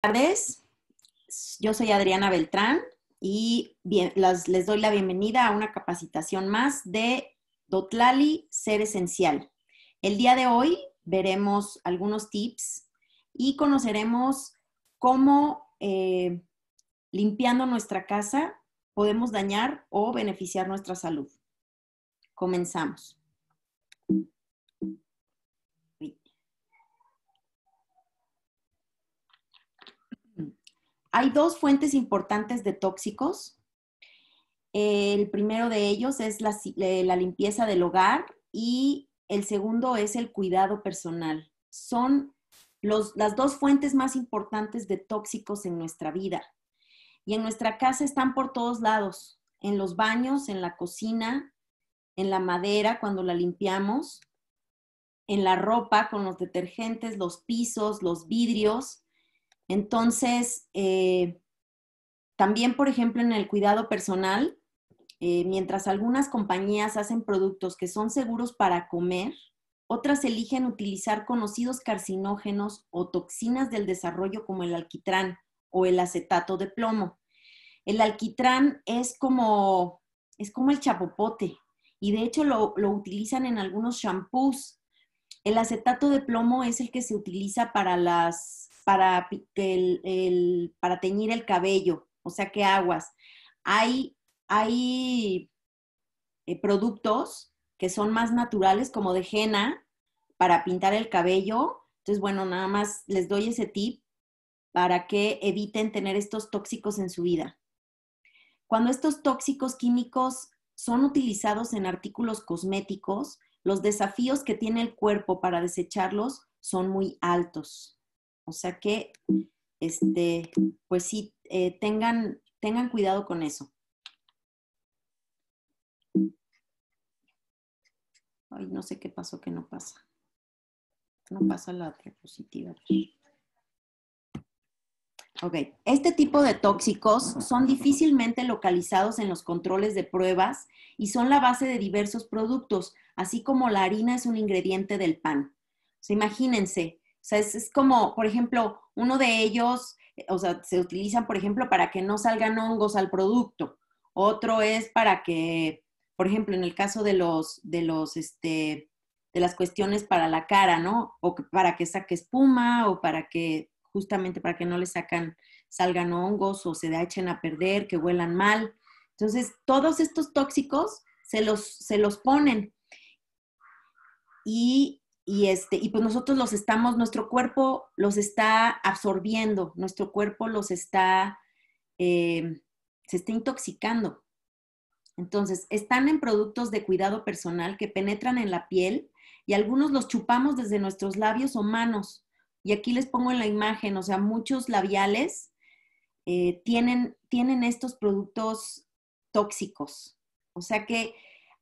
tardes, yo soy Adriana Beltrán y les doy la bienvenida a una capacitación más de Dotlali Ser Esencial. El día de hoy veremos algunos tips y conoceremos cómo eh, limpiando nuestra casa podemos dañar o beneficiar nuestra salud. Comenzamos. hay dos fuentes importantes de tóxicos. El primero de ellos es la, eh, limpieza del hogar y el segundo es el cuidado personal. Son las dos fuentes más importantes de tóxicos en nuestra vida. Y en nuestra casa están por todos lados, en los baños, en la cocina, en la madera cuando la limpiamos, en la ropa, con los detergentes, los pisos, los vidrios. Entonces, eh, también, por ejemplo, en el cuidado personal, eh, mientras algunas compañías hacen productos que son seguros para comer, otras eligen utilizar conocidos carcinógenos o toxinas del desarrollo como el alquitrán o el acetato de plomo. El alquitrán es como, es como el chapopote y de hecho lo, lo utilizan en algunos shampoos. El acetato de plomo es el que se utiliza para las para, para teñir el cabello, o sea, que aguas. Hay, eh, productos que son más naturales, como de henna, para pintar el cabello. Entonces, bueno, nada más les doy ese tip para que eviten tener estos tóxicos en su vida. Cuando estos tóxicos químicos son utilizados en artículos cosméticos, los desafíos que tiene el cuerpo para desecharlos son muy altos. O sea que, este, pues sí, eh, tengan, tengan cuidado con eso. Ay, no sé qué pasó que no pasa. No pasa la diapositiva. Ok, este tipo de tóxicos son difícilmente localizados en los controles de pruebas y son la base de diversos productos, así como la harina es un ingrediente del pan. sea, imagínense, o sea, es, como, por ejemplo, uno de ellos, eh, o sea, se utilizan, por ejemplo, para que no salgan hongos al producto. Otro es para que, por ejemplo, en el caso de los, de los, este, de las cuestiones para la cara, ¿no? O para que saque espuma o para que, justamente para que no le sacan, salgan hongos o se echen a perder, que huelan mal. Entonces, todos estos tóxicos se los, se los ponen. Y y este y pues nosotros los estamos nuestro cuerpo los está absorbiendo nuestro cuerpo los está eh, se está intoxicando entonces están en productos de cuidado personal que penetran en la piel y algunos los chupamos desde nuestros labios o manos y aquí les pongo en la imagen o sea muchos labiales eh, tienen tienen estos productos tóxicos o sea que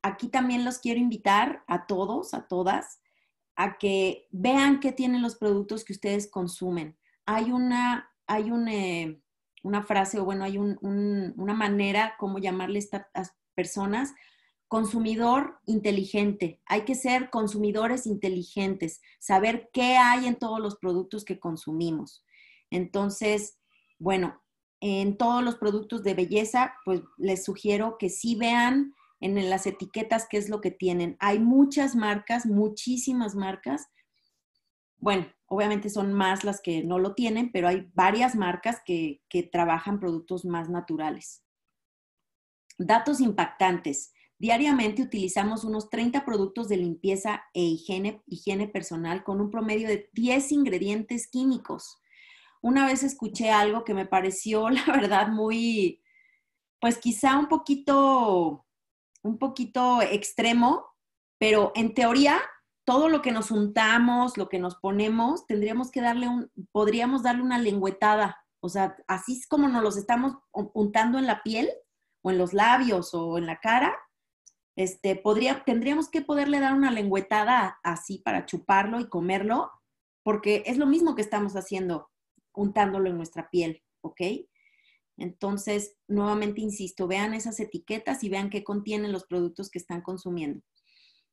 aquí también los quiero invitar a todos a todas a que vean qué tienen los productos que ustedes consumen. Hay una, hay eh, una frase o bueno, hay una manera como llamarle a estas personas consumidor inteligente. Hay que ser consumidores inteligentes, saber qué hay en todos los productos que consumimos. Entonces, bueno, en todos los productos de belleza, pues les sugiero que sí vean en las etiquetas qué es lo que tienen. Hay muchas marcas, muchísimas marcas. Bueno, obviamente son más las que no lo tienen, pero hay varias marcas que, trabajan productos más naturales. Datos impactantes. Diariamente utilizamos unos 30 productos de limpieza e higiene, higiene personal con un promedio de 10 ingredientes químicos. Una vez escuché algo que me pareció, la verdad, muy, pues quizá un poquito un poquito extremo, pero en teoría todo lo que nos untamos, lo que nos ponemos, tendríamos que darle un, podríamos darle una lengüetada. O sea, así es como nos los estamos untando en la piel o en los labios o en la cara, este, podría, tendríamos que poderle dar una lengüetada así para chuparlo y comerlo, porque es lo mismo que estamos haciendo, untándolo en nuestra piel, ¿ok? Entonces, nuevamente insisto, vean esas etiquetas y vean qué contienen los productos que están consumiendo.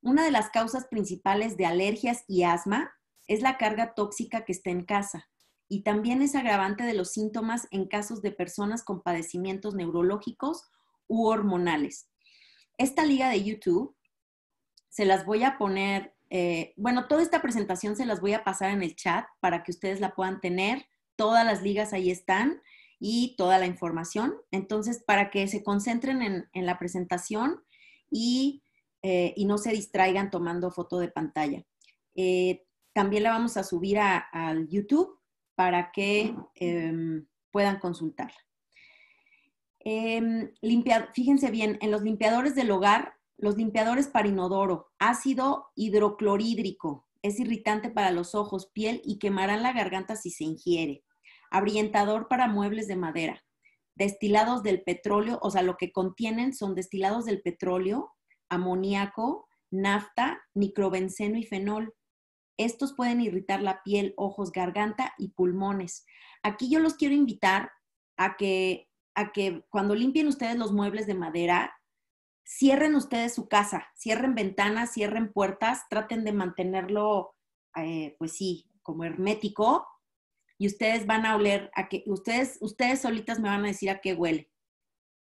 Una de las causas principales de alergias y asma es la carga tóxica que está en casa y también es agravante de los síntomas en casos de personas con padecimientos neurológicos u hormonales. Esta liga de YouTube se las voy a poner, eh, bueno, toda esta presentación se las voy a pasar en el chat para que ustedes la puedan tener. Todas las ligas ahí están y toda la información. Entonces, para que se concentren en, la presentación eh, y, no se distraigan tomando foto de pantalla. Eh, también la vamos a subir a, YouTube para que em, puedan consultarla. Em, Limpia, fíjense bien, en los limpiadores del hogar, los limpiadores para inodoro, ácido hidroclorhídrico, es irritante para los ojos, piel y quemarán la garganta si se ingiere abrientador para muebles de madera, destilados del petróleo, o sea, lo que contienen son destilados del petróleo, amoníaco, nafta, microbenceno y fenol. Estos pueden irritar la piel, ojos, garganta y pulmones. Aquí yo los quiero invitar a que, a que cuando limpien ustedes los muebles de madera, cierren ustedes su casa, cierren ventanas, cierren puertas, traten de mantenerlo, eh, pues sí, como hermético y ustedes van a oler a que ustedes ustedes solitas me van a decir a qué huele.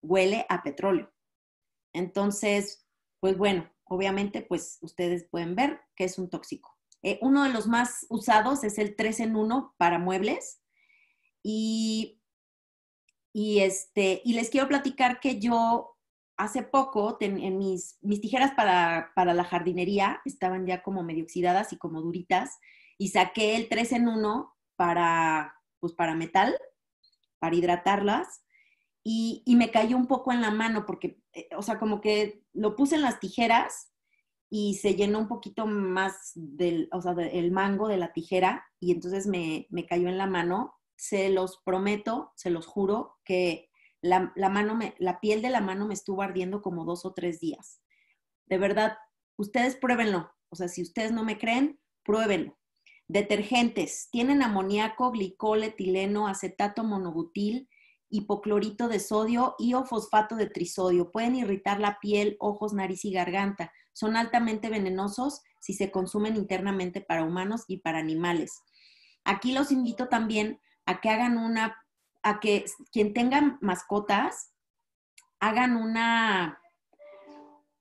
Huele a petróleo. Entonces, pues bueno, obviamente pues ustedes pueden ver que es un tóxico. Eh, uno de los más usados es el 3 en 1 para muebles y y este y les quiero platicar que yo hace poco en mis, mis tijeras para, para, la jardinería estaban ya como medio oxidadas y como duritas y saqué el 3 en 1 para, pues, para metal, para hidratarlas, y, y me cayó un poco en la mano porque, eh, o sea, como que lo puse en las tijeras y se llenó un poquito más del, o sea, del mango de la tijera y entonces me, cayó en la mano. Se los prometo, se los juro, que la, mano me, la piel de la mano me estuvo ardiendo como dos o tres días. De verdad, ustedes pruébenlo. O sea, si ustedes no me creen, pruébenlo. Detergentes. Tienen amoníaco, glicol, etileno, acetato monobutil, hipoclorito de sodio y o fosfato de trisodio. Pueden irritar la piel, ojos, nariz y garganta. Son altamente venenosos si se consumen internamente para humanos y para animales. Aquí los invito también a que hagan una, a que quien tenga mascotas, hagan una,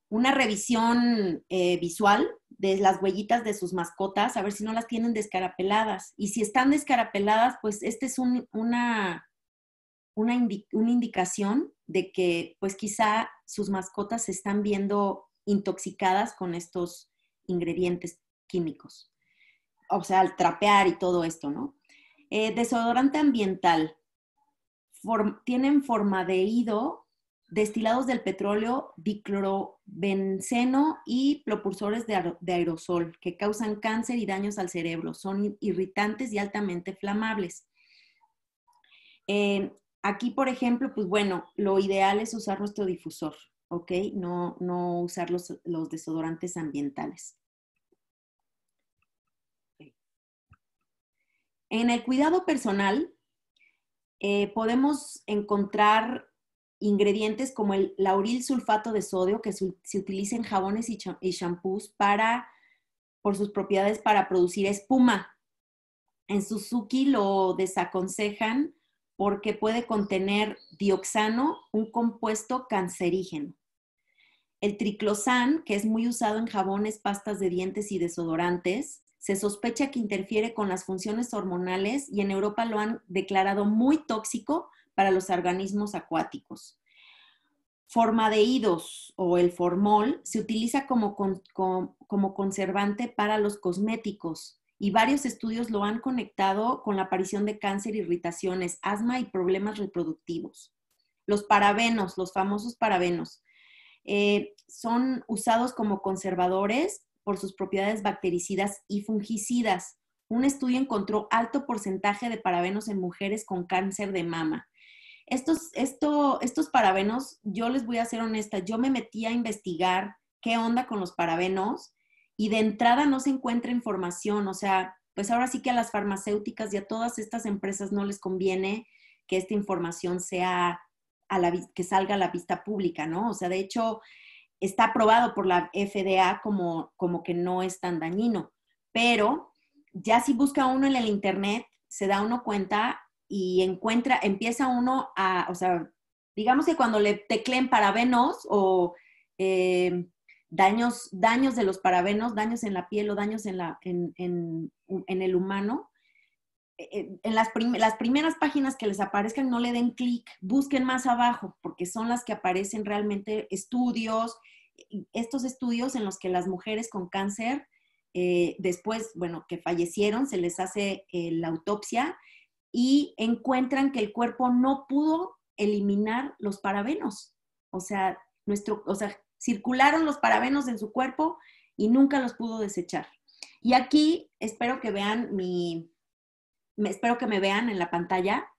una revisión eh, visual de las huellitas de sus mascotas, a ver si no las tienen descarapeladas. Y si están descarapeladas, pues este es una, una, indicación de que pues quizá sus mascotas se están viendo intoxicadas con estos ingredientes químicos. O sea, al trapear y todo esto, ¿no? Eh, desodorante ambiental. Tienen forma de ido destilados del petróleo, diclorobenceno y propulsores de, aerosol que causan cáncer y daños al cerebro. Son irritantes y altamente flamables. Eh, aquí, por ejemplo, pues bueno, lo ideal es usar nuestro difusor, ¿ok? No, no usar los, desodorantes ambientales. En el cuidado personal, eh, podemos encontrar ingredientes como el lauril sulfato de sodio que se, utiliza en jabones y, champús shampoos por sus propiedades para producir espuma. En Suzuki lo desaconsejan porque puede contener dioxano, un compuesto cancerígeno. El triclosan, que es muy usado en jabones, pastas de dientes y desodorantes, se sospecha que interfiere con las funciones hormonales y en Europa lo han declarado muy tóxico para los organismos acuáticos. Formadeídos o el formol se utiliza como, conservante para los cosméticos y varios estudios lo han conectado con la aparición de cáncer, irritaciones, asma y problemas reproductivos. Los parabenos, los famosos parabenos, eh, son usados como conservadores por sus propiedades bactericidas y fungicidas. Un estudio encontró alto porcentaje de parabenos en mujeres con cáncer de mama. Estos, esto, estos parabenos, yo les voy a ser honesta, yo me metí a investigar qué onda con los parabenos y de entrada no se encuentra información, o sea, pues ahora sí que a las farmacéuticas y a todas estas empresas no les conviene que esta información sea a la, que salga a la vista pública, ¿no? O sea, de hecho, está aprobado por la FDA como, como que no es tan dañino, pero ya si busca uno en el Internet, se da uno cuenta y encuentra, empieza uno a, o sea, digamos que cuando le tecleen parabenos o eh, daños, daños de los parabenos, daños en la piel o daños en, la, en, el humano, eh, eh, en las, las, primeras páginas que les aparezcan no le den clic, busquen más abajo, porque son las que aparecen realmente estudios, estos estudios en los que las mujeres con cáncer, después, bueno, que fallecieron, se les hace la autopsia y encuentran que el cuerpo no pudo eliminar los parabenos. O sea, nuestro, o circularon los parabenos en su cuerpo y nunca los pudo desechar. Y aquí espero que vean mi, espero que me vean en la pantalla.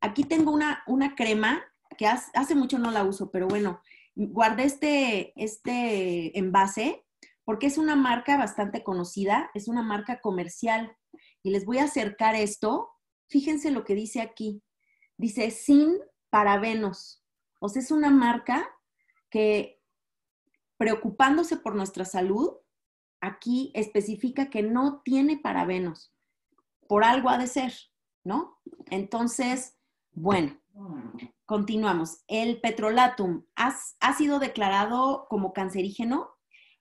Aquí tengo una, una crema que hace, mucho no la uso, pero bueno, guardé este, este envase porque es una marca bastante conocida, es una marca comercial. Y les voy a acercar esto Fíjense lo que dice aquí. Dice sin parabenos. O sea, es una marca que preocupándose por nuestra salud, aquí especifica que no tiene parabenos. Por algo ha de ser, ¿no? Entonces, bueno, continuamos. El petrolatum ha sido declarado como cancerígeno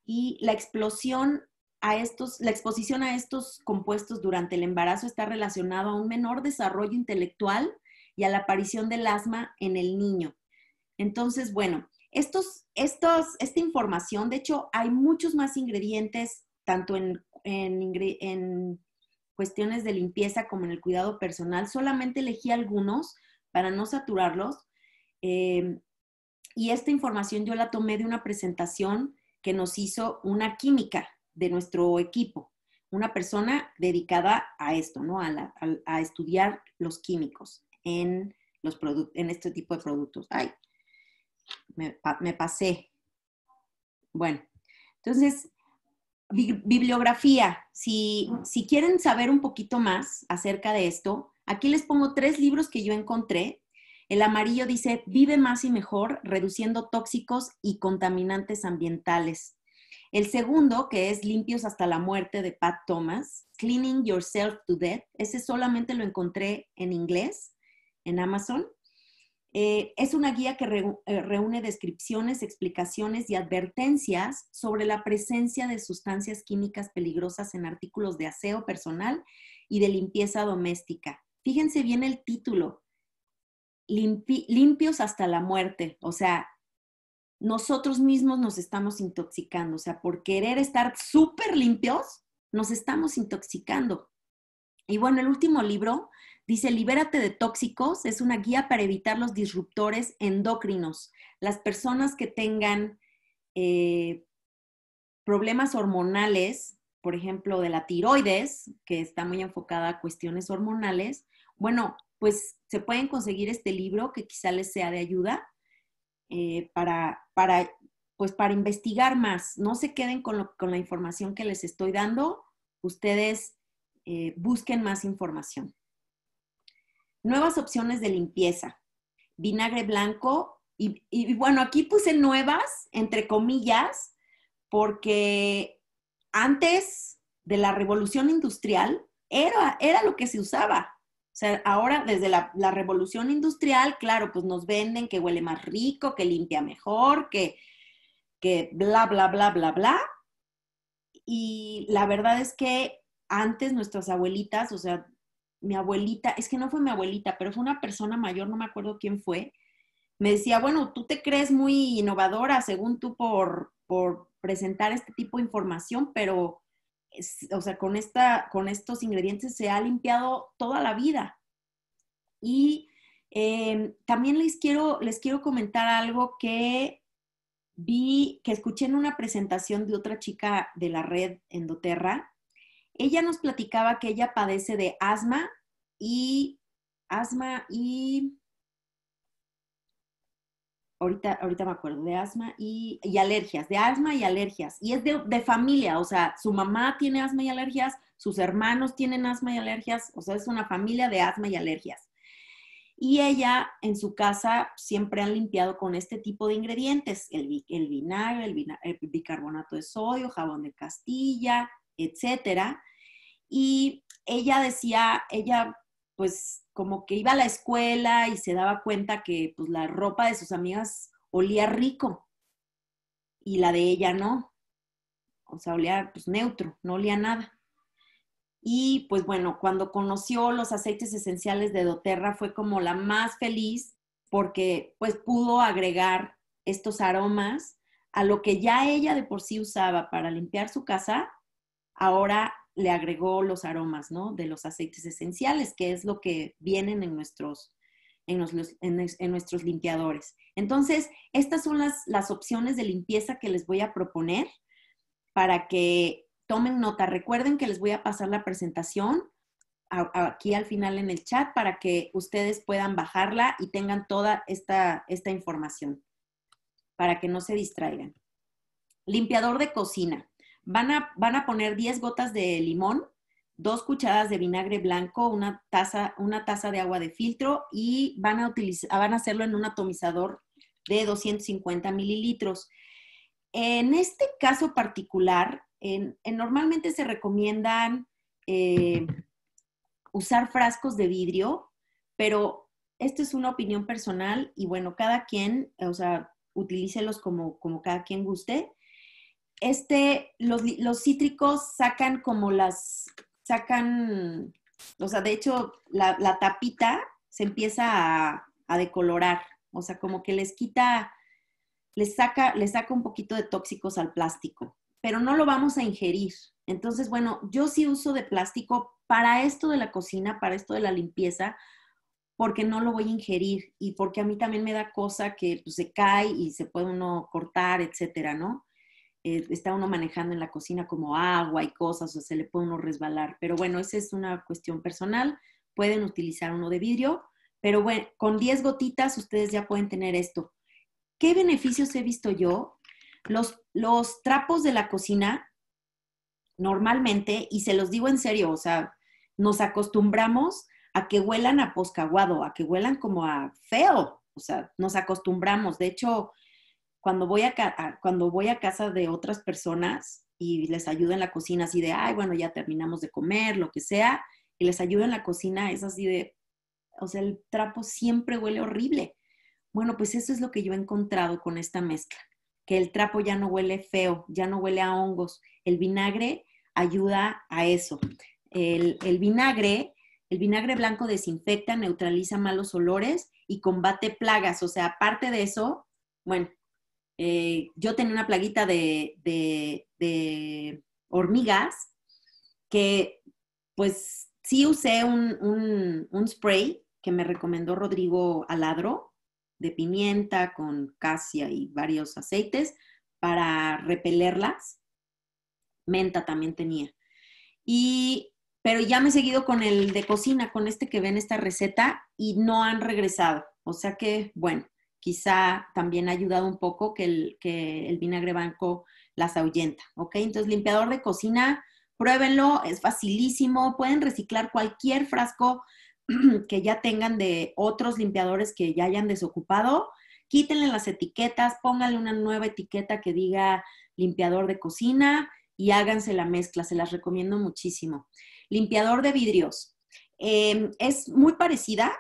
y la explosión a estos, la exposición a estos compuestos durante el embarazo está relacionada a un menor desarrollo intelectual y a la aparición del asma en el niño. Entonces, bueno, estos, estos, esta información, de hecho, hay muchos más ingredientes, tanto en, cuestiones de limpieza como en el cuidado personal. Solamente elegí algunos para no saturarlos. Em, y esta información yo la tomé de una presentación que nos hizo una química de nuestro equipo, una persona dedicada a esto, ¿no? A, estudiar los químicos en, los en este tipo de productos. Ay, me, pasé. Bueno, entonces, bibliografía. Si, si quieren saber un poquito más acerca de esto, aquí les pongo tres libros que yo encontré. El amarillo dice, vive más y mejor, reduciendo tóxicos y contaminantes ambientales el segundo, que es Limpios hasta la muerte de Pat Thomas, Cleaning Yourself to Death, ese solamente lo encontré en inglés, en Amazon. Eh, es una guía que eh, reúne descripciones, explicaciones y advertencias sobre la presencia de sustancias químicas peligrosas en artículos de aseo personal y de limpieza doméstica. Fíjense bien el título, Limpios hasta la muerte, o sea, nosotros mismos nos estamos intoxicando. O sea, por querer estar súper limpios, nos estamos intoxicando. Y bueno, el último libro dice Libérate de tóxicos, es una guía para evitar los disruptores endocrinos. Las personas que tengan eh, problemas hormonales, por ejemplo, de la tiroides, que está muy enfocada a cuestiones hormonales, bueno, pues se pueden conseguir este libro que quizá les sea de ayuda eh, para, para, pues para investigar más. No se queden con, la información que les estoy dando, ustedes eh, busquen más información. Nuevas opciones de limpieza. Vinagre blanco. Y, y bueno, aquí puse nuevas, entre comillas, porque antes de la revolución industrial era, era lo que se usaba. O sea, ahora desde la, revolución industrial, claro, pues nos venden que huele más rico, que limpia mejor, que, bla, bla, bla, bla, bla. Y la verdad es que antes nuestras abuelitas, o sea, mi abuelita, es que no fue mi abuelita, pero fue una persona mayor, no me acuerdo quién fue, me decía, bueno, tú te crees muy innovadora según tú por, por presentar este tipo de información, pero o sea, con, esta, con estos ingredientes se ha limpiado toda la vida. Y em, también les quiero, les quiero comentar algo que vi, que escuché en una presentación de otra chica de la red Endoterra. Ella nos platicaba que ella padece de asma y asma y ahorita, me acuerdo, de asma y, alergias, de asma y alergias. Y es de, de, familia, o sea, su mamá tiene asma y alergias, sus hermanos tienen asma y alergias, o sea, es una familia de asma y alergias. Y ella en su casa siempre han limpiado con este tipo de ingredientes, el, vinagre, el, el bicarbonato de sodio, jabón de castilla, etcétera. Y ella decía, ella pues como que iba a la escuela y se daba cuenta que pues la ropa de sus amigas olía rico y la de ella no. O sea, olía pues neutro, no olía nada. Y pues bueno, cuando conoció los aceites esenciales de doTERRA fue como la más feliz porque pues pudo agregar estos aromas a lo que ya ella de por sí usaba para limpiar su casa, ahora le agregó los aromas, ¿no? De los aceites esenciales, que es lo que vienen en nuestros, en, nuestros limpiadores. Entonces, estas son las, opciones de limpieza que les voy a proponer para que tomen nota. Recuerden que les voy a pasar la presentación aquí al final en el chat para que ustedes puedan bajarla y tengan toda esta, esta información para que no se distraigan. Limpiador de cocina. Van a, poner 10 gotas de limón, 2 cucharadas de vinagre blanco, una taza, una taza de agua de filtro y van a, utilizar, ah, van a hacerlo en un atomizador de 250 mililitros. En este caso particular, en, normalmente se recomiendan eh, usar frascos de vidrio, pero esto es una opinión personal y bueno, cada quien, o sea, utilícelos como cada quien guste este, los, cítricos sacan como las, sacan, o sea, de hecho, la, tapita se empieza a, decolorar, o sea, como que les quita, les saca, saca un poquito de tóxicos al plástico, pero no lo vamos a ingerir. Entonces, bueno, yo sí uso de plástico para esto de la cocina, para esto de la limpieza, porque no lo voy a ingerir y porque a mí también me da cosa que pues, se cae y se puede uno cortar, etcétera, ¿no? Eh, está uno manejando en la cocina como agua y cosas o se le puede uno resbalar. Pero bueno, esa es una cuestión personal. Pueden utilizar uno de vidrio, pero bueno, con 10 gotitas ustedes ya pueden tener esto. ¿Qué beneficios he visto yo? Los, los trapos de la cocina, normalmente, y se los digo en serio, o sea, nos acostumbramos a que huelan a poscaguado, a que huelan como a feo, o sea, nos acostumbramos. De hecho, cuando voy a, cuando voy a casa de otras personas y les ayudo en la cocina así de, ay, bueno, ya terminamos de comer, lo que sea, y les ayudo en la cocina, es así de, o sea, el trapo siempre huele horrible. Bueno, pues eso es lo que yo he encontrado con esta mezcla, que el trapo ya no huele feo, ya no huele a hongos. El vinagre ayuda a eso. El, el vinagre, el vinagre blanco desinfecta, neutraliza malos olores y combate plagas. O sea, aparte de eso, bueno, eh, yo tenía una plaguita de, hormigas que pues sí usé un, spray que me recomendó Rodrigo Aladro de pimienta con casia y varios aceites para repelerlas. Menta también tenía. Y pero ya me he seguido con el de cocina, con este que ven esta receta y no han regresado. O sea que, bueno, quizá también ha ayudado un poco que el, el vinagre banco las ahuyenta, ¿ok? Entonces, limpiador de cocina, pruébenlo, es facilísimo, pueden reciclar cualquier frasco que ya tengan de otros limpiadores que ya hayan desocupado, quítenle las etiquetas, pónganle una nueva etiqueta que diga limpiador de cocina y háganse la mezcla, se las recomiendo muchísimo. Limpiador de vidrios. Em, es muy parecida,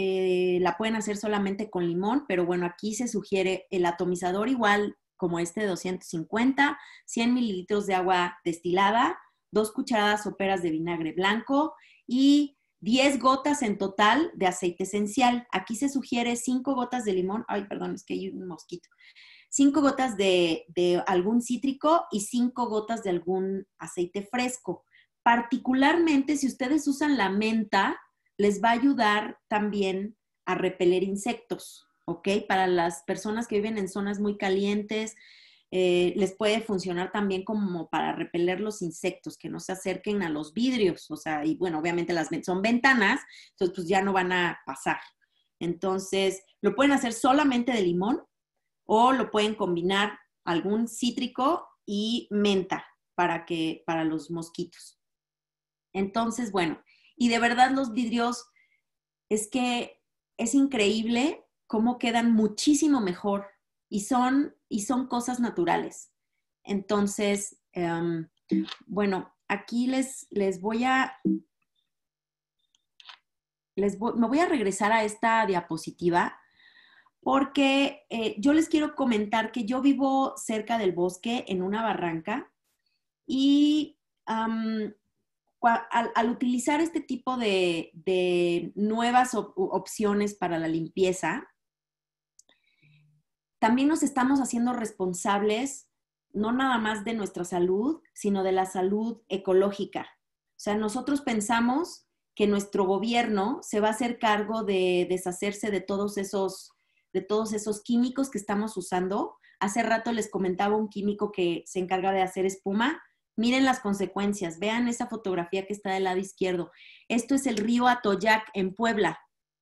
eh, la pueden hacer solamente con limón, pero bueno, aquí se sugiere el atomizador igual como este de 250, 100 mililitros de agua destilada, dos cucharadas soperas de vinagre blanco y 10 gotas en total de aceite esencial. Aquí se sugiere 5 gotas de limón, ay, perdón, es que hay un mosquito. 5 gotas de, de algún cítrico y 5 gotas de algún aceite fresco. Particularmente si ustedes usan la menta, les va a ayudar también a repeler insectos, ¿ok? Para las personas que viven en zonas muy calientes, eh, les puede funcionar también como para repeler los insectos, que no se acerquen a los vidrios, o sea, y bueno, obviamente las son ventanas, entonces pues ya no van a pasar. Entonces, lo pueden hacer solamente de limón o lo pueden combinar algún cítrico y menta para que para los mosquitos. Entonces, bueno, y de verdad los vidrios, es que es increíble cómo quedan muchísimo mejor y son, y son cosas naturales. Entonces, em, bueno, aquí les, les voy a... Les me voy a regresar a esta diapositiva porque eh, yo les quiero comentar que yo vivo cerca del bosque en una barranca y em, al, utilizar este tipo de, nuevas opciones para la limpieza, también nos estamos haciendo responsables no nada más de nuestra salud, sino de la salud ecológica. O sea, nosotros pensamos que nuestro gobierno se va a hacer cargo de deshacerse de todos esos, de todos esos químicos que estamos usando. Hace rato les comentaba un químico que se encarga de hacer espuma. Miren las consecuencias, vean esa fotografía que está del lado izquierdo. Esto es el río Atoyac en Puebla.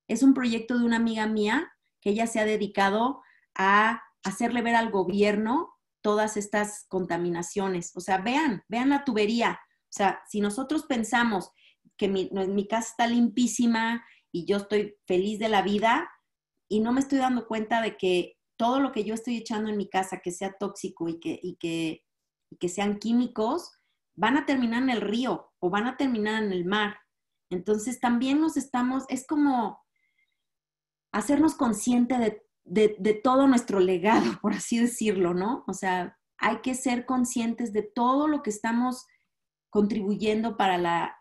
Es un proyecto de una amiga mía que ella se ha dedicado a hacerle ver al gobierno todas estas contaminaciones. O sea, vean, vean la tubería. O sea, si nosotros pensamos que mi, casa está limpísima y yo estoy feliz de la vida y no me estoy dando cuenta de que todo lo que yo estoy echando en mi casa que sea tóxico y que, y que que sean químicos, van a terminar en el río o van a terminar en el mar. Entonces también nos estamos, es como hacernos consciente de, todo nuestro legado, por así decirlo, ¿no? O sea, hay que ser conscientes de todo lo que estamos contribuyendo para la,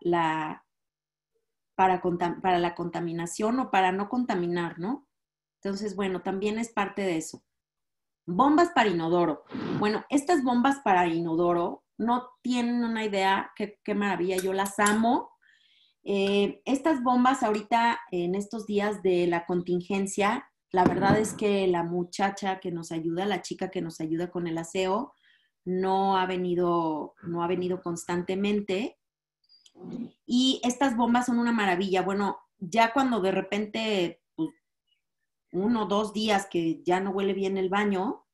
para, para la contaminación o para no contaminar, ¿no? Entonces, bueno, también es parte de eso. Bombas para inodoro. Bueno, estas bombas para inodoro no tienen una idea, qué, maravilla, yo las amo. Eh, estas bombas ahorita, en estos días de la contingencia, la verdad es que la muchacha que nos ayuda, la chica que nos ayuda con el aseo, no ha venido, no ha venido constantemente. Y estas bombas son una maravilla. Bueno, ya cuando de repente uno o dos días que ya no huele bien el baño,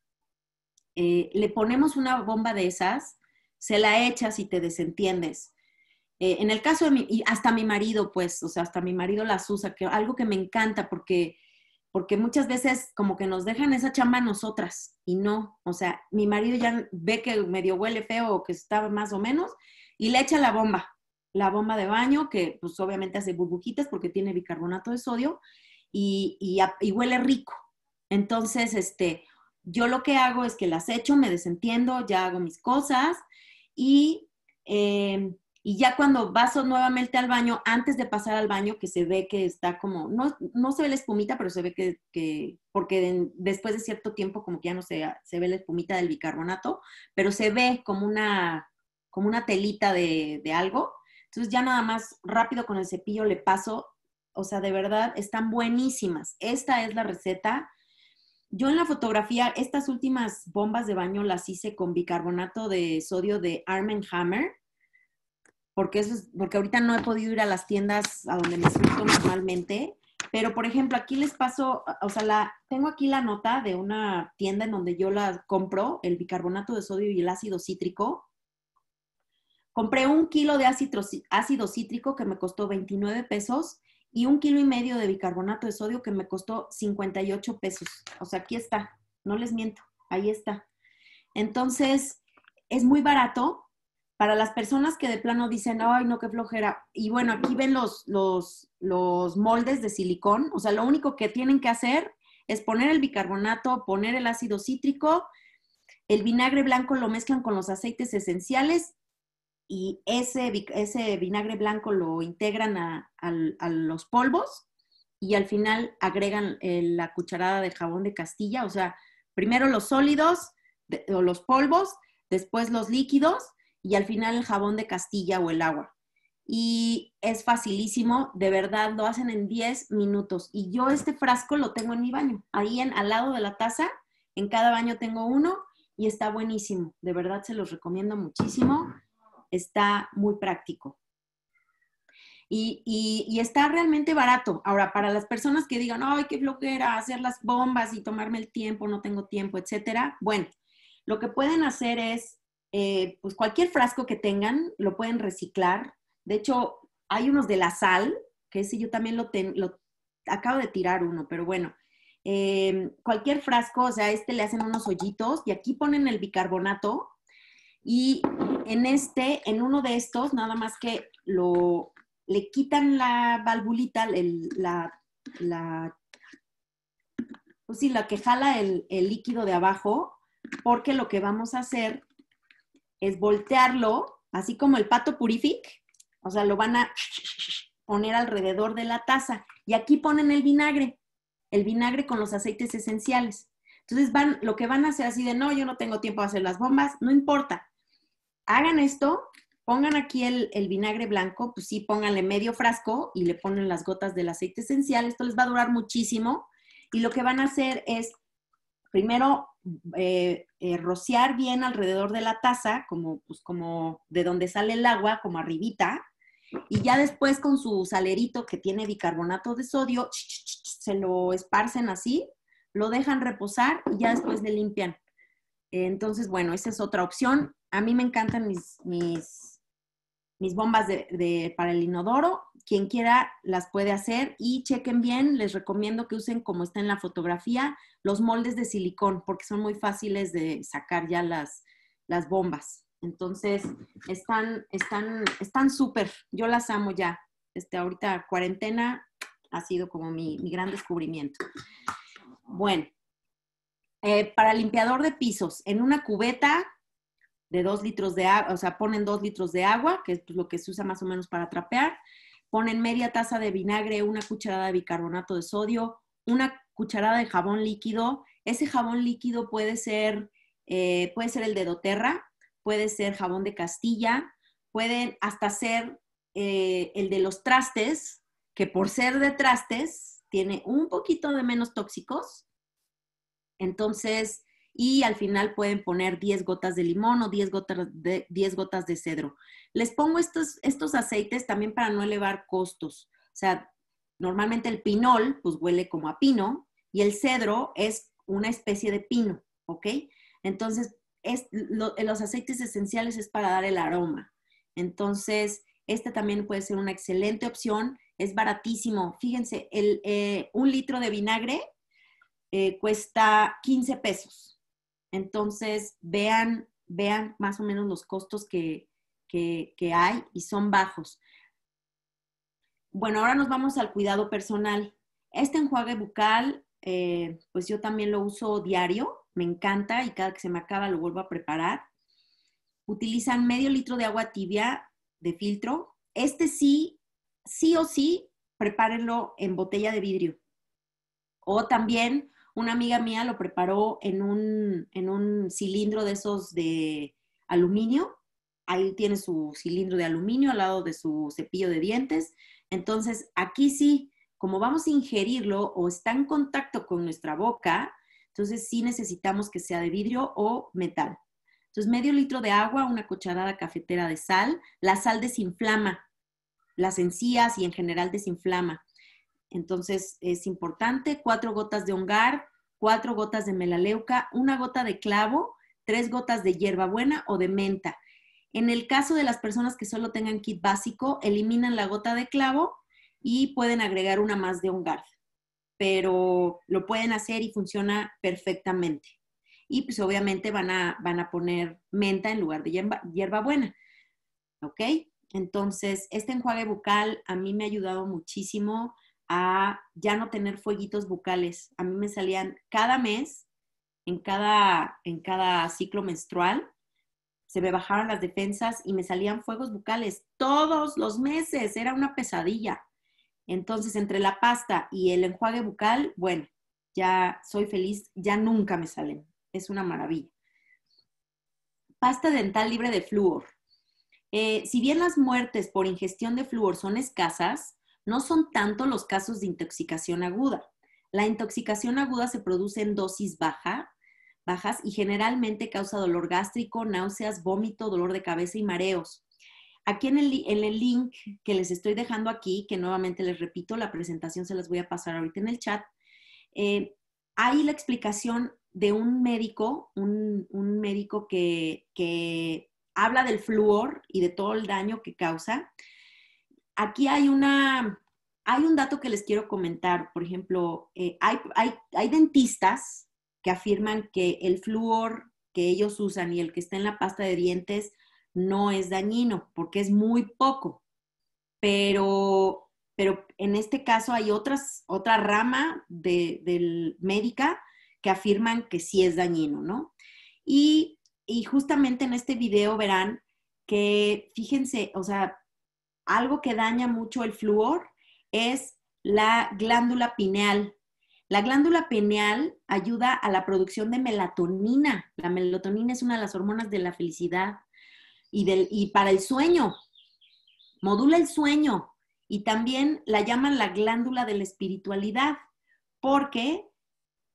eh, le ponemos una bomba de esas, se la echas y te desentiendes. Eh, en el caso de mi, y hasta mi marido, pues, o sea, hasta mi marido las usa, que algo que me encanta porque, porque muchas veces como que nos dejan esa chamba a nosotras y no, o sea, mi marido ya ve que medio huele feo o que está más o menos y le echa la bomba, la bomba de baño que pues obviamente hace burbujitas porque tiene bicarbonato de sodio y, y, huele rico. Entonces, este, yo lo que hago es que las echo, me desentiendo, ya hago mis cosas y, eh, y ya cuando paso nuevamente al baño, antes de pasar al baño, que se ve que está como, no, se ve la espumita, pero se ve que, porque después de cierto tiempo como que ya no se, se ve la espumita del bicarbonato, pero se ve como una, como una telita de, de algo. Entonces ya nada más rápido con el cepillo le paso o sea, de verdad, están buenísimas. Esta es la receta. Yo en la fotografía, estas últimas bombas de baño las hice con bicarbonato de sodio de Arm Hammer, porque, eso es, porque ahorita no he podido ir a las tiendas a donde me siento normalmente. Pero, por ejemplo, aquí les paso, o sea, la, tengo aquí la nota de una tienda en donde yo la compro, el bicarbonato de sodio y el ácido cítrico. Compré un kilo de ácido, ácido cítrico que me costó 29 pesos y un kilo y medio de bicarbonato de sodio que me costó 58 pesos. O sea, aquí está, no les miento, ahí está. Entonces, es muy barato para las personas que de plano dicen, ay, no, qué flojera. Y bueno, aquí ven los, los, moldes de silicón. O sea, lo único que tienen que hacer es poner el bicarbonato, poner el ácido cítrico, el vinagre blanco lo mezclan con los aceites esenciales y ese, ese vinagre blanco lo integran a, los polvos y al final agregan eh, la cucharada de jabón de Castilla, o sea, primero los sólidos o los polvos, después los líquidos y al final el jabón de Castilla o el agua. Y es facilísimo, de verdad, lo hacen en 10 minutos. Y yo este frasco lo tengo en mi baño, ahí al lado de la taza, en cada baño tengo uno y está buenísimo, de verdad se los recomiendo muchísimo está muy práctico. Y, está realmente barato. Ahora, para las personas que digan, ay, qué flojera hacer las bombas y tomarme el tiempo, no tengo tiempo, etcétera, bueno, lo que pueden hacer es, eh, pues cualquier frasco que tengan, lo pueden reciclar. De hecho, hay unos de la sal, que ese yo también lo, tengo acabo de tirar uno, pero bueno, eh, cualquier frasco, o sea, este le hacen unos hoyitos y aquí ponen el bicarbonato y en este, en uno de estos, nada más que lo, le quitan la valvulita, pues la, que jala el, el líquido de abajo, porque lo que vamos a hacer es voltearlo, así como el pato purific, o sea, lo van a poner alrededor de la taza. Y aquí ponen el vinagre, el vinagre con los aceites esenciales. Entonces van, lo que van a hacer así de, no, yo no tengo tiempo de hacer las bombas, no importa hagan esto, pongan aquí el, vinagre blanco, pues sí, pónganle medio frasco y le ponen las gotas del aceite esencial. Esto les va a durar muchísimo. Y lo que van a hacer es, primero, eh, eh, rociar bien alrededor de la taza, como, pues como de donde sale el agua, como arribita. Y ya después con su salerito que tiene bicarbonato de sodio, se lo esparcen así, lo dejan reposar y ya después le limpian. Entonces, bueno, esa es otra opción. A mí me encantan mis, mis, bombas de, para el inodoro. Quien quiera las puede hacer y chequen bien. Les recomiendo que usen, como está en la fotografía, los moldes de silicón porque son muy fáciles de sacar ya las, bombas. Entonces, están están están súper. Yo las amo ya. Este, ahorita cuarentena ha sido como mi, mi gran descubrimiento. Bueno, eh, para limpiador de pisos, en una cubeta de dos litros de agua, o sea, ponen dos litros de agua, que es pues, lo que se usa más o menos para trapear, ponen media taza de vinagre, una cucharada de bicarbonato de sodio, una cucharada de jabón líquido. Ese jabón líquido puede ser, eh, puede ser el de doTERRA, puede ser jabón de Castilla, pueden hasta ser eh, el de los trastes, que por ser de trastes tiene un poquito de menos tóxicos, entonces, y al final pueden poner 10 gotas de limón o 10 gotas de, 10 gotas de cedro. Les pongo estos, estos aceites también para no elevar costos. O sea, normalmente el pinol pues huele como a pino y el cedro es una especie de pino, ¿ok? Entonces, es, los aceites esenciales es para dar el aroma. Entonces, este también puede ser una excelente opción. Es baratísimo. Fíjense, el, eh, un litro de vinagre eh, cuesta 15 pesos. Entonces, vean, vean más o menos los costos que, hay y son bajos. Bueno, ahora nos vamos al cuidado personal. Este enjuague bucal, eh, pues yo también lo uso diario, me encanta y cada que se me acaba lo vuelvo a preparar. Utilizan medio litro de agua tibia de filtro. Este sí, sí o sí, prepárenlo en botella de vidrio. O también una amiga mía lo preparó en un, en un cilindro de esos de aluminio. Ahí tiene su cilindro de aluminio al lado de su cepillo de dientes. Entonces, aquí sí, como vamos a ingerirlo o está en contacto con nuestra boca, entonces sí necesitamos que sea de vidrio o metal. Entonces, medio litro de agua, una cucharada cafetera de sal. La sal desinflama las encías y en general desinflama. Entonces es importante, cuatro gotas de hongar, cuatro gotas de melaleuca, una gota de clavo, tres gotas de hierbabuena o de menta. En el caso de las personas que solo tengan kit básico, eliminan la gota de clavo y pueden agregar una más de hongar, pero lo pueden hacer y funciona perfectamente. Y pues obviamente van a, poner menta en lugar de hierba, hierbabuena. ¿Ok? Entonces, este enjuague bucal a mí me ha ayudado muchísimo a ya no tener fueguitos bucales. A mí me salían cada mes, en cada, en cada ciclo menstrual, se me bajaron las defensas y me salían fuegos bucales todos los meses, era una pesadilla. Entonces, entre la pasta y el enjuague bucal, bueno, ya soy feliz, ya nunca me salen, es una maravilla. Pasta dental libre de flúor. Eh, si bien las muertes por ingestión de flúor son escasas, no son tanto los casos de intoxicación aguda. La intoxicación aguda se produce en dosis baja, bajas y generalmente causa dolor gástrico, náuseas, vómito, dolor de cabeza y mareos. Aquí en el, link que les estoy dejando aquí, que nuevamente les repito, la presentación se las voy a pasar ahorita en el chat, eh, hay la explicación de un médico, un, médico que, que habla del flúor y de todo el daño que causa aquí hay una, hay un dato que les quiero comentar. Por ejemplo, eh, hay, dentistas que afirman que el flúor que ellos usan y el que está en la pasta de dientes no es dañino porque es muy poco. Pero, pero en este caso hay otras, otra rama del médica que afirman que sí es dañino, ¿no? Y, y justamente en este video verán que, fíjense, o sea, algo que daña mucho el flúor es la glándula pineal. La glándula pineal ayuda a la producción de melatonina. La melatonina es una de las hormonas de la felicidad y, del, y para el sueño. Modula el sueño y también la llaman la glándula de la espiritualidad porque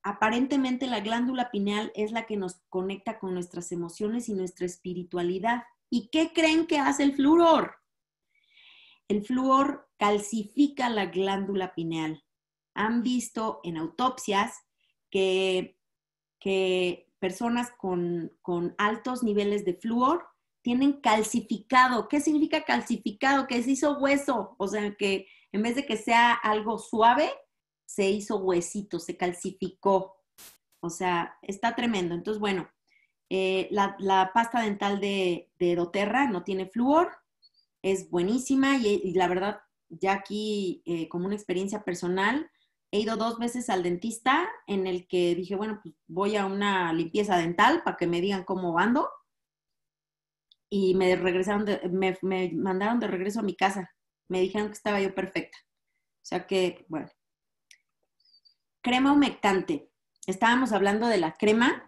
aparentemente la glándula pineal es la que nos conecta con nuestras emociones y nuestra espiritualidad. ¿Y qué creen que hace el flúor? El flúor calcifica la glándula pineal. Han visto en autopsias que, personas con, altos niveles de flúor tienen calcificado. ¿Qué significa calcificado? Que se hizo hueso, o sea, que en vez de que sea algo suave, se hizo huesito, se calcificó. O sea, está tremendo. Entonces, bueno, eh, la, pasta dental de, de Doterra no tiene flúor, es buenísima y, la verdad, ya aquí eh, como una experiencia personal, he ido dos veces al dentista en el que dije, bueno, pues voy a una limpieza dental para que me digan cómo ando. Y me regresaron, me, me mandaron de regreso a mi casa. Me dijeron que estaba yo perfecta. O sea que, bueno. Crema humectante. Estábamos hablando de la crema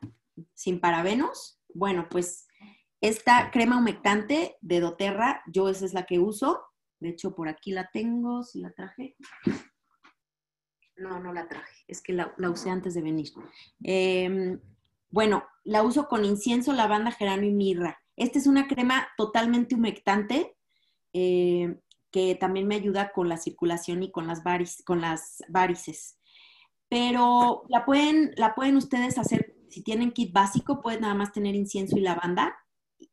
sin parabenos. Bueno, pues esta crema humectante de doTERRA, yo esa es la que uso. De hecho, por aquí la tengo, si la traje. No, no la traje, es que la, usé antes de venir. Em, bueno, la uso con incienso, lavanda, gerano y mirra. Esta es una crema totalmente humectante eh, que también me ayuda con la circulación y con las, varices, con las Pero la pueden, la pueden ustedes hacer, si tienen kit básico, pueden nada más tener incienso y lavanda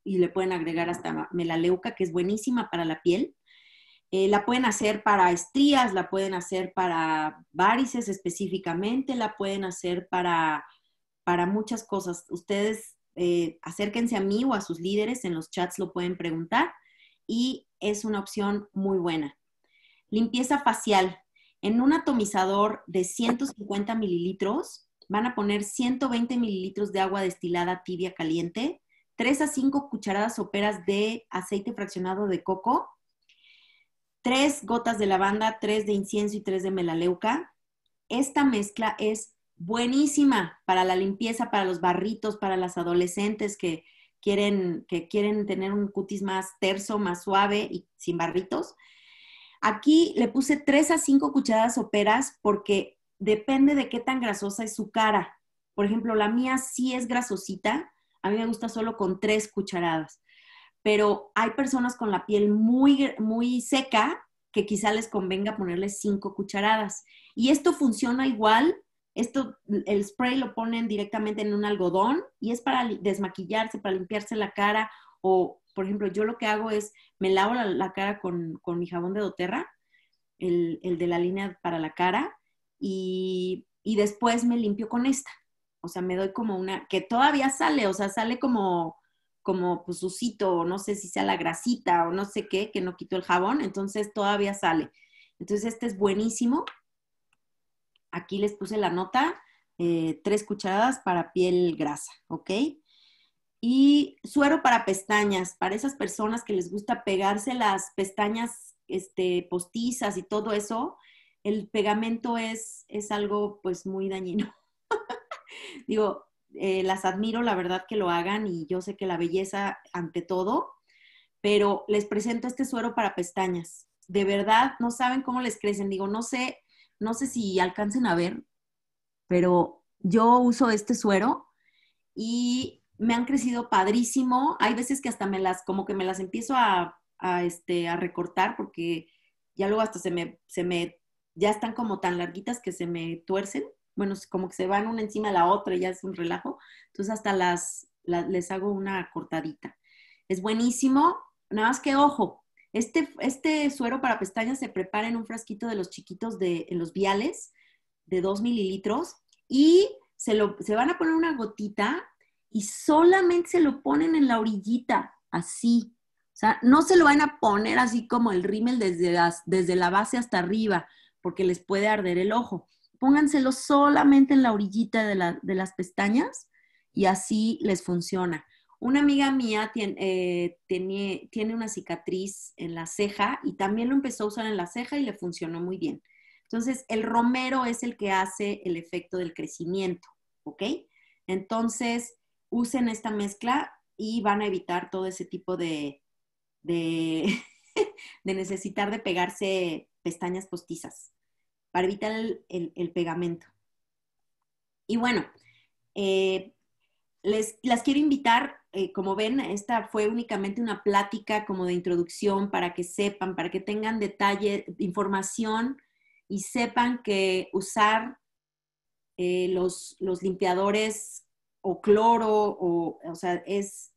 y le pueden agregar hasta melaleuca, que es buenísima para la piel. Eh, la pueden hacer para estrías, la pueden hacer para varices específicamente, la pueden hacer para, muchas cosas. Ustedes eh, acérquense a mí o a sus líderes, en los chats lo pueden preguntar y es una opción muy buena. Limpieza facial. En un atomizador de 150 mililitros van a poner 120 mililitros de agua destilada tibia caliente, 3 a 5 cucharadas soperas de aceite fraccionado de coco, 3 gotas de lavanda, 3 de incienso y 3 de melaleuca. Esta mezcla es buenísima para la limpieza, para los barritos, para las adolescentes que quieren, que quieren tener un cutis más terso, más suave y sin barritos. Aquí le puse 3 a 5 cucharadas soperas porque depende de qué tan grasosa es su cara. Por ejemplo, la mía sí es grasosita, a mí me gusta solo con tres cucharadas. Pero hay personas con la piel muy, muy seca que quizá les convenga ponerle cinco cucharadas. Y esto funciona igual. Esto, el spray lo ponen directamente en un algodón y es para desmaquillarse, para limpiarse la cara. O, por ejemplo, yo lo que hago es me lavo la, cara con, mi jabón de doterra, el, de la línea para la cara, y después me limpio con esta. O sea, me doy como una, que todavía sale, o sea, sale como, como pues sucito, o no sé si sea la grasita, o no sé qué, que no quito el jabón, entonces todavía sale. Entonces este es buenísimo. Aquí les puse la nota, eh, tres cucharadas para piel grasa, ¿ok? Y suero para pestañas, para esas personas que les gusta pegarse las pestañas este, postizas y todo eso, el pegamento es, es algo pues muy dañino. Digo, eh, las admiro, la verdad que lo hagan y yo sé que la belleza ante todo, pero les presento este suero para pestañas. De verdad, no saben cómo les crecen. Digo, no sé, no sé si alcancen a ver, pero yo uso este suero y me han crecido padrísimo. Hay veces que hasta me las, como que me las empiezo a, este, a recortar porque ya luego hasta se me, se me, ya están como tan larguitas que se me tuercen bueno, como que se van una encima de la otra y ya es un relajo. Entonces hasta las, les hago una cortadita. Es buenísimo, nada más que ojo, este, este suero para pestañas se prepara en un frasquito de los chiquitos de en los viales de 2 mililitros y se, lo, se van a poner una gotita y solamente se lo ponen en la orillita, así. O sea, no se lo van a poner así como el rímel desde, desde la base hasta arriba, porque les puede arder el ojo pónganselo solamente en la orillita de, las pestañas y así les funciona. Una amiga mía eh, tiene, una cicatriz en la ceja y también lo empezó a usar en la ceja y le funcionó muy bien. Entonces, el romero es el que hace el efecto del crecimiento, ¿ok? Entonces, usen esta mezcla y van a evitar todo ese tipo de, de, de necesitar de pegarse pestañas postizas para evitar el, pegamento. Y bueno, eh, les, las quiero invitar, eh, como ven, esta fue únicamente una plática como de introducción para que sepan, para que tengan detalle, información y sepan que usar eh, los, limpiadores o cloro, o, o sea, es,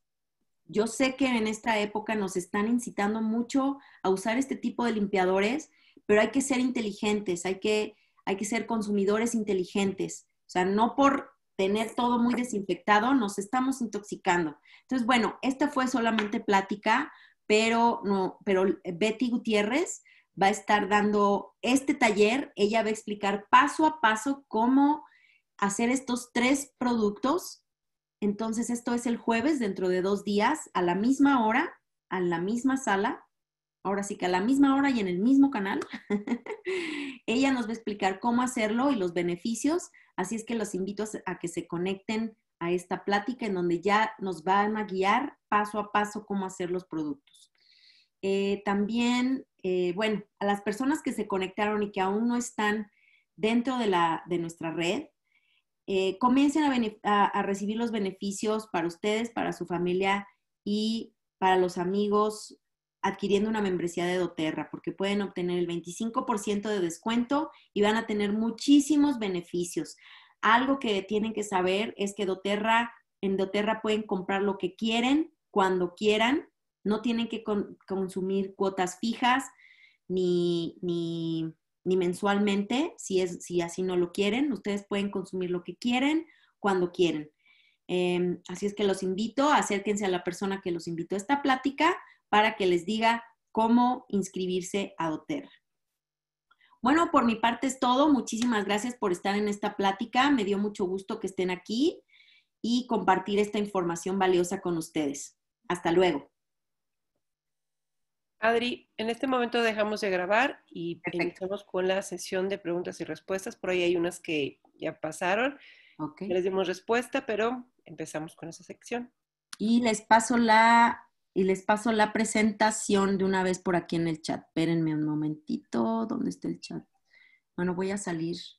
yo sé que en esta época nos están incitando mucho a usar este tipo de limpiadores pero hay que ser inteligentes, hay que, hay que ser consumidores inteligentes. O sea, no por tener todo muy desinfectado, nos estamos intoxicando. Entonces, bueno, esta fue solamente plática, pero, no, pero Betty Gutiérrez va a estar dando este taller. Ella va a explicar paso a paso cómo hacer estos tres productos. Entonces, esto es el jueves, dentro de dos días, a la misma hora, a la misma sala ahora sí que a la misma hora y en el mismo canal. Ella nos va a explicar cómo hacerlo y los beneficios, así es que los invito a que se conecten a esta plática en donde ya nos van a guiar paso a paso cómo hacer los productos. Eh, también, eh, bueno, a las personas que se conectaron y que aún no están dentro de, la, de nuestra red, eh, comiencen a recibir los beneficios para ustedes, para su familia y para los amigos, adquiriendo una membresía de doTERRA porque pueden obtener el 25% de descuento y van a tener muchísimos beneficios. Algo que tienen que saber es que doTERRA, en doTERRA pueden comprar lo que quieren, cuando quieran, no tienen que consumir cuotas fijas ni, mensualmente, si, es, si así no lo quieren. Ustedes pueden consumir lo que quieren, cuando quieren. Em, así es que los invito, acérquense a la persona que los invitó a esta plática para que les diga cómo inscribirse a Doterra. Bueno, por mi parte es todo. Muchísimas gracias por estar en esta plática. Me dio mucho gusto que estén aquí y compartir esta información valiosa con ustedes. Hasta luego. Adri, en este momento dejamos de grabar y empezamos con la sesión de preguntas y respuestas. Por ahí hay unas que ya pasaron. les dimos respuesta, pero empezamos con esa sección. Y les paso la y les paso la presentación de una vez por aquí en el chat. Espérenme un momentito, ¿dónde está el chat? Bueno, voy a salir